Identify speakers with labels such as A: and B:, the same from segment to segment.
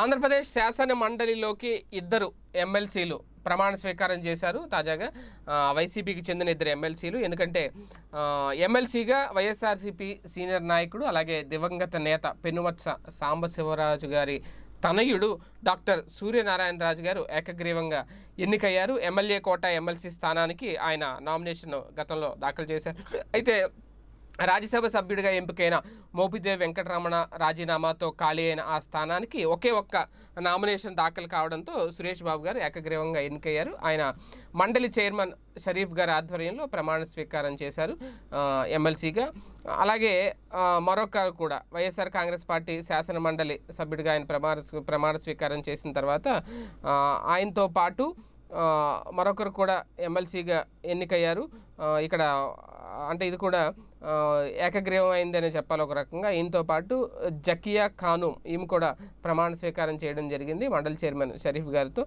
A: ఆంధ్రప్రదేశ్ శాసన మండలిలోకి ఇద్దరు ఎమ్మెల్సీలు ప్రమాణ స్వీకారం చేశారు తాజాగా వైసీపీకి చెందిన ఇద్దరు ఎమ్మెల్సీలు ఎందుకంటే ఎమ్మెల్సీగా వైఎస్ఆర్సీపీ సీనియర్ నాయకుడు అలాగే దివంగత నేత పెనువత్స సాంబశివరాజు గారి తనయుడు డాక్టర్ సూర్యనారాయణ రాజు గారు ఏకగ్రీవంగా ఎన్నికయ్యారు ఎమ్మెల్యే కోట ఎమ్మెల్సీ స్థానానికి ఆయన నామినేషన్ గతంలో దాఖలు చేశారు అయితే రాజ్యసభ సభ్యుడిగా ఎంపికైన మోపిదేవ్ వెంకటరమణ రాజీనామాతో ఖాళీ అయిన ఆ స్థానానికి ఒకే ఒక్క నామినేషన్ దాఖలు కావడంతో సురేష్ బాబు గారు ఏకగ్రీవంగా ఎన్నికయ్యారు ఆయన మండలి చైర్మన్ షరీఫ్ గారి ఆధ్వర్యంలో ప్రమాణ స్వీకారం చేశారు ఎమ్మెల్సీగా అలాగే మరొక కూడా వైఎస్ఆర్ కాంగ్రెస్ పార్టీ శాసన మండలి సభ్యుడిగా ఆయన ప్రమాణ ప్రమాణ స్వీకారం చేసిన తర్వాత ఆయనతో పాటు మరొకరు కూడా ఎమ్మెల్సీగా ఎన్నికయ్యారు ఇక్కడ అంటే ఇది కూడా ఏకగ్రీవం అయిందని చెప్పాలి ఒక రకంగా ఈయనతో పాటు జకియా ఖాను ఈమె కూడా ప్రమాణ స్వీకారం చేయడం జరిగింది మండలి చైర్మన్ షరీఫ్ గారితో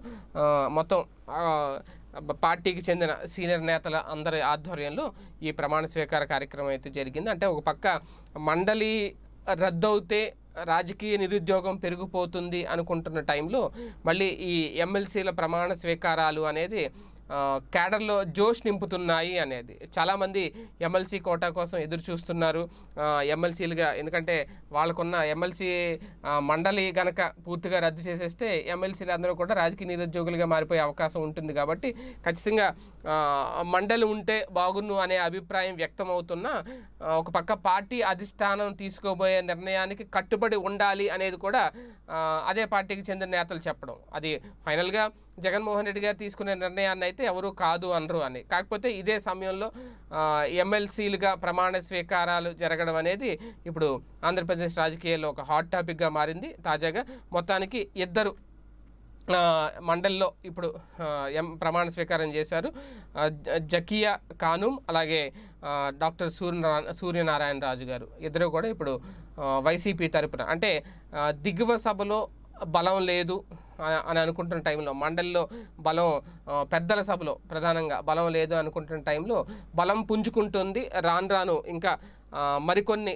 A: మొత్తం పార్టీకి చెందిన సీనియర్ నేతల అందరి ఆధ్వర్యంలో ఈ ప్రమాణ స్వీకార కార్యక్రమం అయితే జరిగింది అంటే ఒక పక్క మండలి రద్దవుతే రాజకీయ నిరుద్యోగం పెరిగిపోతుంది అనుకుంటున్న టైంలో మళ్ళీ ఈ ఎమ్మెల్సీల ప్రమాణ స్వీకారాలు అనేది క్యాడర్లో జోష్ నింపుతున్నాయి అనేది చాలామంది ఎమ్మెల్సీ కోటా కోసం ఎదురు చూస్తున్నారు ఎమ్మెల్సీలుగా ఎందుకంటే వాళ్ళకున్న ఎమ్మెల్సీ మండలి కనుక పూర్తిగా రద్దు చేసేస్తే ఎమ్మెల్సీలు అందరూ కూడా రాజకీయ నిరుద్యోగులుగా మారిపోయే అవకాశం ఉంటుంది కాబట్టి ఖచ్చితంగా మండలి ఉంటే బాగున్ను అనే అభిప్రాయం వ్యక్తం అవుతున్న ఒక పక్క పార్టీ అధిష్టానం తీసుకోబోయే నిర్ణయానికి కట్టుబడి ఉండాలి అనేది కూడా అదే పార్టీకి చెందిన నేతలు చెప్పడం అది ఫైనల్గా జగన్మోహన్ రెడ్డి గారు తీసుకునే నిర్ణయాన్ని అయితే ఎవరు కాదు అనరు అని కాకపోతే ఇదే సమయంలో ఎమ్మెల్సీలుగా ప్రమాణ స్వీకారాలు జరగడం అనేది ఇప్పుడు ఆంధ్రప్రదేశ్ రాజకీయాల్లో ఒక హాట్ టాపిక్గా మారింది తాజాగా మొత్తానికి ఇద్దరు మండల్లో ఇప్పుడు ఎం ప్రమాణ స్వీకారం చేశారు జకియా కానుమ్ అలాగే డాక్టర్ సూర్య సూర్యనారాయణ రాజు గారు ఇద్దరు కూడా ఇప్పుడు వైసీపీ తరపున అంటే దిగువ సభలో బలం లేదు అని అనుకుంటున్న టైంలో మండలిలో బలం పెద్దల సభలో ప్రధానంగా బలం లేదు అనుకుంటున్న టైంలో బలం పుంజుకుంటుంది రాను రాను ఇంకా మరికొన్ని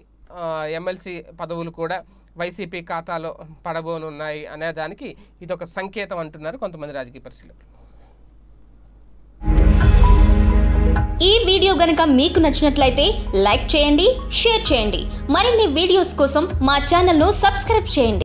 A: ఎమ్మెల్సీ పదవులు కూడా వైసీపీ ఖాతాలో పడబోనున్నాయి అనేదానికి ఇది ఒక సంకేతం అంటున్నారు కొంతమంది రాజకీయ పరిశీలకులు ఈ వీడియో గనుక మీకు నచ్చినట్లయితే లైక్ చేయండి షేర్ చేయండి మరిన్ని వీడియోస్ కోసం మా ఛానల్ను సబ్స్క్రైబ్ చేయండి